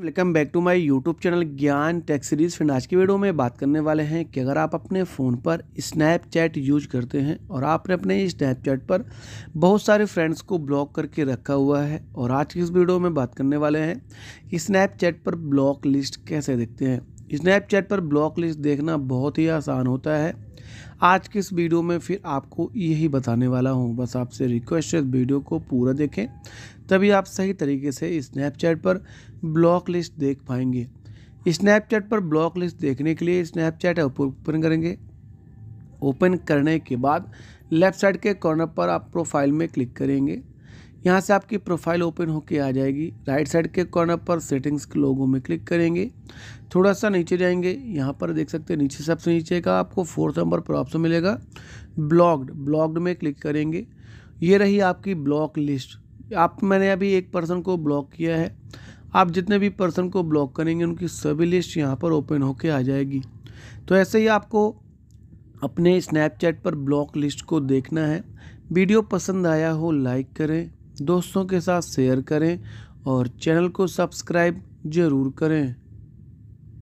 welcome back to my YouTube channel Gyan tech series फिर आज की वीडियो में बात करने वाले हैं कि अगर आप अपने फ़ोन पर स्नैपचैट यूज करते हैं और आपने अपने स्नैपचैट पर बहुत सारे फ्रेंड्स को ब्लॉक करके रखा हुआ है और आज की इस वीडियो में बात करने वाले हैं कि स्नैपचैट पर ब्लॉक लिस्ट कैसे देखते हैं स्नैपचैट पर ब्लॉक लिस्ट देखना बहुत ही आसान होता है आज के इस वीडियो में फिर आपको यही बताने वाला हूँ बस आपसे रिक्वेस्ट है वीडियो को पूरा देखें तभी आप सही तरीके से स्नैपचैट पर ब्लॉक लिस्ट देख पाएंगे स्नैपचैट पर ब्लॉक लिस्ट देखने के लिए स्नैपचैट ऐप ओपन करेंगे ओपन करने के बाद लेफ़्ट साइड के कॉर्नर पर आप प्रोफाइल में क्लिक करेंगे यहाँ से आपकी प्रोफाइल ओपन होके आ जाएगी राइट साइड के कॉर्नर पर सेटिंग्स के लोगों में क्लिक करेंगे थोड़ा सा नीचे जाएंगे यहाँ पर देख सकते हैं नीचे सबसे नीचे का आपको फोर्थ नंबर पर ऑप्शन मिलेगा ब्लॉग्ड ब्लॉग्ड में क्लिक करेंगे ये रही आपकी ब्लॉक लिस्ट आप मैंने अभी एक पर्सन को ब्लॉक किया है आप जितने भी पर्सन को ब्लॉक करेंगे उनकी सभी लिस्ट यहाँ पर ओपन होके आ जाएगी तो ऐसे ही आपको अपने स्नैपचैट पर ब्लॉक लिस्ट को देखना है वीडियो पसंद आया हो लाइक करें दोस्तों के साथ शेयर करें और चैनल को सब्सक्राइब ज़रूर करें